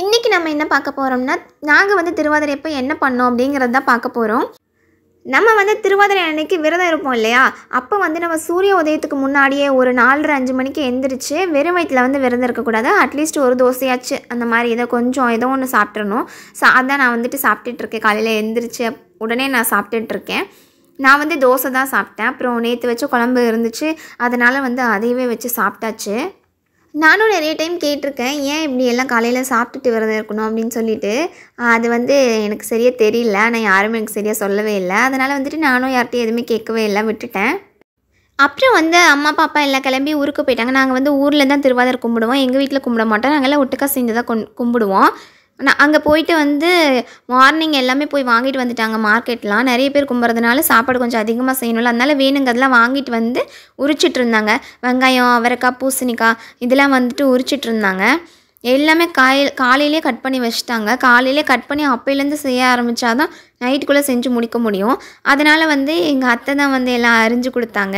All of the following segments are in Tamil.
இன்றைக்கி நம்ம என்ன பார்க்க போகிறோம்னா நாங்கள் வந்து திருவாதிரை எப்போ என்ன பண்ணோம் அப்படிங்கிறது தான் பார்க்க போகிறோம் நம்ம வந்து திருவாதிரை அன்னைக்கு விரதம் இருப்போம் இல்லையா அப்போ வந்து நம்ம சூரிய உதயத்துக்கு முன்னாடியே ஒரு நாலரை அஞ்சு மணிக்கு எந்திரிச்சு வெறும் வயிற்றில் வந்து விரதம் இருக்கக்கூடாது அட்லீஸ்ட் ஒரு தோசையாச்சு அந்த மாதிரி ஏதோ கொஞ்சம் ஏதோ ஒன்று சாப்பிட்றணும் சா அதான் நான் வந்துட்டு சாப்பிட்டுட்ருக்கேன் காலையில் எந்திரிச்சு உடனே நான் சாப்பிட்டுட்ருக்கேன் நான் வந்து தோசை தான் சாப்பிட்டேன் அப்புறம் நேற்று வச்ச குழம்பு இருந்துச்சு அதனால் வந்து அதையவே வச்சு சாப்பிட்டாச்சு நானும் நிறைய டைம் கேட்டிருக்கேன் ஏன் இப்படி எல்லாம் காலையில் சாப்பிட்டுட்டு விரதம் இருக்கணும் அப்படின்னு சொல்லிட்டு அது வந்து எனக்கு சரியாக தெரியல நான் யாரும் எனக்கு சரியாக சொல்லவே இல்லை அதனால் வந்துட்டு நானும் யார்கிட்டையும் எதுவுமே கேட்கவே இல்லை விட்டுட்டேன் அப்புறம் வந்து அம்மா பாப்பா எல்லாம் கிளம்பி ஊருக்கு போயிட்டாங்க நாங்கள் வந்து ஊரில் தான் திருவாதிரை கும்பிடுவோம் எங்கள் வீட்டில் கும்பிட மாட்டோம் நாங்கள் எல்லாம் ஒட்டுக்கா சேர்ந்து தான் கொண் கும்பிடுவோம் நான் அங்கே போயிட்டு வந்து மார்னிங் எல்லாமே போய் வாங்கிட்டு வந்துட்டாங்க மார்க்கெட்லாம் நிறைய பேர் கும்புறதுனால சாப்பாடு கொஞ்சம் அதிகமாக செய்யணும்ல அதனால் வேணுங்கிறதெல்லாம் வாங்கிட்டு வந்து உரிச்சிட்டு இருந்தாங்க வெங்காயம் அவரைக்காய் பூசணிக்காய் இதெல்லாம் வந்துட்டு உரிச்சிட்டு இருந்தாங்க எல்லாமே காய் காலையிலே கட் பண்ணி வச்சுட்டாங்க காலையிலே கட் பண்ணி அப்போலேருந்து செய்ய ஆரம்பித்தா தான் நைட்டுக்குள்ளே செஞ்சு முடிக்க முடியும் அதனால் வந்து எங்கள் அத்தை தான் வந்து எல்லாம் அரிஞ்சு கொடுத்தாங்க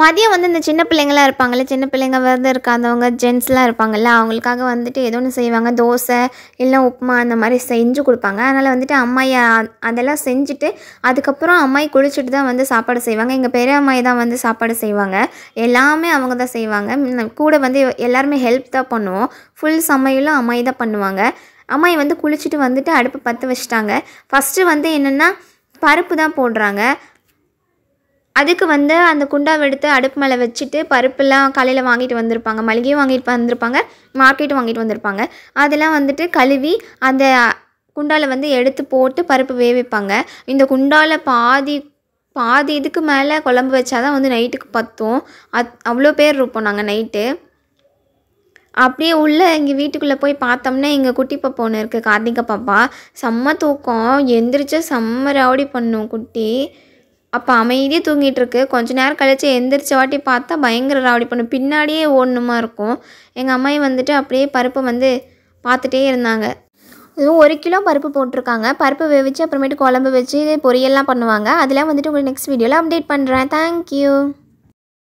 மதியம் வந்து இந்த சின்ன பிள்ளைங்களாம் இருப்பாங்கல்ல சின்ன பிள்ளைங்க விரதம் இருக்காதவங்க ஜென்ட்ஸ்லாம் இருப்பாங்கல்ல அவங்களுக்காக வந்துட்டு ஏதோ ஒன்று செய்வாங்க தோசை இல்லை உப்புமா அந்த மாதிரி செஞ்சு கொடுப்பாங்க அதனால் வந்துட்டு அம்மாயை அதெல்லாம் செஞ்சுட்டு அதுக்கப்புறம் அம்மாயி குளிச்சுட்டு தான் வந்து சாப்பாடு செய்வாங்க எங்கள் பெரிய அம்மாய் தான் வந்து சாப்பாடு செய்வாங்க எல்லாமே அவங்க தான் செய்வாங்க கூட வந்து எல்லாருமே ஹெல்ப் தான் பண்ணுவோம் ஃபுல் சமையலும் அம்மாயி தான் பண்ணுவாங்க அம்மாய் வந்து குளிச்சுட்டு வந்துட்டு அடுப்பு பற்ற வச்சுட்டாங்க ஃபஸ்ட்டு வந்து என்னென்னா பருப்பு தான் போடுறாங்க அதுக்கு வந்து அந்த குண்டாவை எடுத்து அடுப்பு மேலே வச்சுட்டு பருப்புலாம் காலையில் வாங்கிட்டு வந்திருப்பாங்க மளிகையும் வாங்கிட்டு வந்திருப்பாங்க மார்க்கெட்டும் வாங்கிட்டு வந்திருப்பாங்க அதெல்லாம் வந்துட்டு கழுவி அந்த குண்டாவில் வந்து எடுத்து போட்டு பருப்பு வேவிப்பாங்க இந்த குண்டாவில் பாதி பாதி இதுக்கு மேலே குழம்பு வச்சா தான் வந்து நைட்டுக்கு பத்தும் அத் அவ்வளோ பேர் இருப்போம் நாங்கள் நைட்டு அப்படியே உள்ளே எங்கள் வீட்டுக்குள்ளே போய் பார்த்தோம்னா எங்கள் குட்டி பாப்பா ஒன்று இருக்குது கார்த்திகை பாப்பா செம்ம தூக்கம் எந்திரிச்சா செம்ம ரவுடி பண்ணும் குட்டி அப்போ அமைதியாக தூங்கிட்டு இருக்கு கொஞ்ச நேரம் கழித்து எந்திரிச்ச வாட்டி பார்த்தா பயங்கர ராவடி பண்ணு பின்னாடியே ஓடணுமா இருக்கும் எங்கள் அம்மாயி வந்துட்டு அப்படியே பருப்பு வந்து பார்த்துட்டே இருந்தாங்க இதுவும் ஒரு கிலோ பருப்பு போட்டிருக்காங்க பருப்பு வேவிச்சு அப்புறமேட்டு குழம்பு வச்சு பொரியெல்லாம் பண்ணுவாங்க அதெல்லாம் வந்துட்டு உங்களுக்கு நெக்ஸ்ட் வீடியோவில் அப்டேட் பண்ணுறேன் தேங்க்யூ